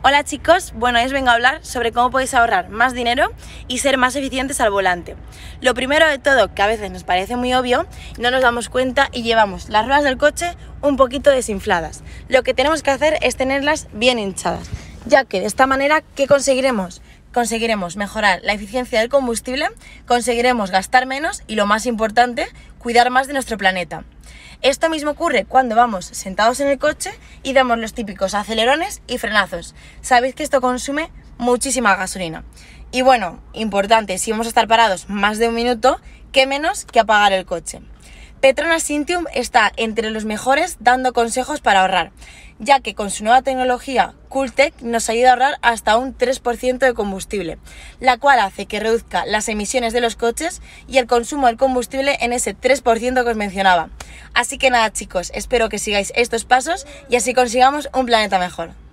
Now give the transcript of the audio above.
Hola chicos, bueno, hoy os vengo a hablar sobre cómo podéis ahorrar más dinero y ser más eficientes al volante. Lo primero de todo, que a veces nos parece muy obvio, no nos damos cuenta y llevamos las ruedas del coche un poquito desinfladas. Lo que tenemos que hacer es tenerlas bien hinchadas, ya que de esta manera, ¿qué conseguiremos? Conseguiremos mejorar la eficiencia del combustible, conseguiremos gastar menos y lo más importante, cuidar más de nuestro planeta. Esto mismo ocurre cuando vamos sentados en el coche y damos los típicos acelerones y frenazos. Sabéis que esto consume muchísima gasolina. Y bueno, importante, si vamos a estar parados más de un minuto, qué menos que apagar el coche. Petronas Sintium está entre los mejores dando consejos para ahorrar, ya que con su nueva tecnología Cooltech nos ayuda a ahorrar hasta un 3% de combustible, la cual hace que reduzca las emisiones de los coches y el consumo del combustible en ese 3% que os mencionaba. Así que nada chicos, espero que sigáis estos pasos y así consigamos un planeta mejor.